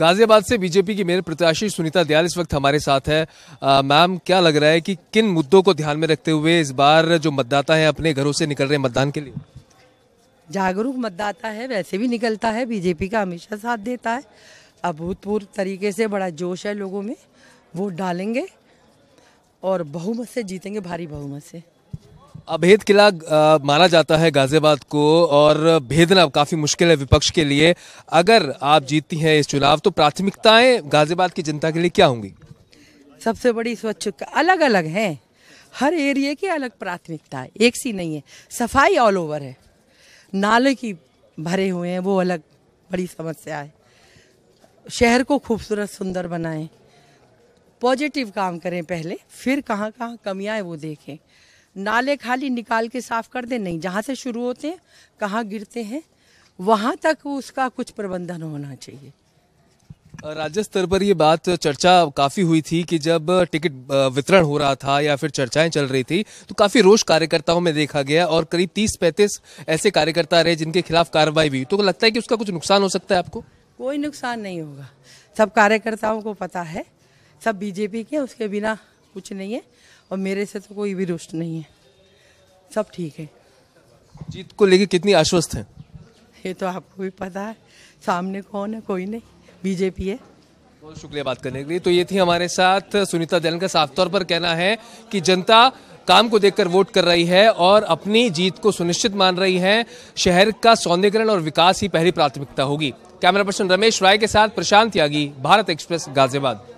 गाजियाबाद से बीजेपी की मेयर प्रत्याशी सुनीता दयाल इस वक्त हमारे साथ है मैम क्या लग रहा है कि किन मुद्दों को ध्यान में रखते हुए इस बार जो मतदाता है अपने घरों से निकल रहे मतदान के लिए जागरूक मतदाता है वैसे भी निकलता है बीजेपी का हमेशा साथ देता है अभूतपूर्व तरीके से बड़ा जोश है लोगों में वोट डालेंगे और बहुमत से जीतेंगे भारी बहुमत से अभेद किला माना जाता है गाजियाबाद को और भेदना काफ़ी मुश्किल है विपक्ष के लिए अगर आप जीतती हैं इस चुनाव तो प्राथमिकताएं गाजियाबाद की जनता के लिए क्या होंगी सबसे बड़ी स्वच्छ अलग अलग हैं हर एरिए की अलग प्राथमिकता है एक सी नहीं है सफाई ऑल ओवर है नाले की भरे हुए हैं वो अलग बड़ी समस्या है शहर को खूबसूरत सुंदर बनाएं पॉजिटिव काम करें पहले फिर कहाँ कहाँ कमियाँ हैं वो देखें नाले खाली निकाल के साफ कर दे नहीं जहाँ से शुरू होते हैं कहाँ गिरते हैं वहाँ तक उसका कुछ प्रबंधन होना चाहिए राज्य स्तर पर ये बात चर्चा काफ़ी हुई थी कि जब टिकट वितरण हो रहा था या फिर चर्चाएं चल रही थी तो काफ़ी रोष कार्यकर्ताओं में देखा गया और करीब 30-35 ऐसे कार्यकर्ता रहे जिनके खिलाफ कार्रवाई भी तो लगता है कि उसका कुछ नुकसान हो सकता है आपको कोई नुकसान नहीं होगा सब कार्यकर्ताओं को पता है सब बीजेपी के उसके बिना कुछ नहीं है और मेरे से तो कोई भी रुष्ट नहीं है सब ठीक है जीत को लेके कितनी आश्वस्त है ये तो आपको भी पता है सामने कौन है कोई नहीं बीजेपी है बहुत शुक्रिया बात करने के लिए तो ये थी हमारे साथ सुनीता दलन का साफ तौर पर कहना है कि जनता काम को देखकर वोट कर रही है और अपनी जीत को सुनिश्चित मान रही है शहर का सौंदर्यकरण और विकास ही पहली प्राथमिकता होगी कैमरा पर्सन रमेश राय के साथ प्रशांत त्यागी भारत एक्सप्रेस गाजियाबाद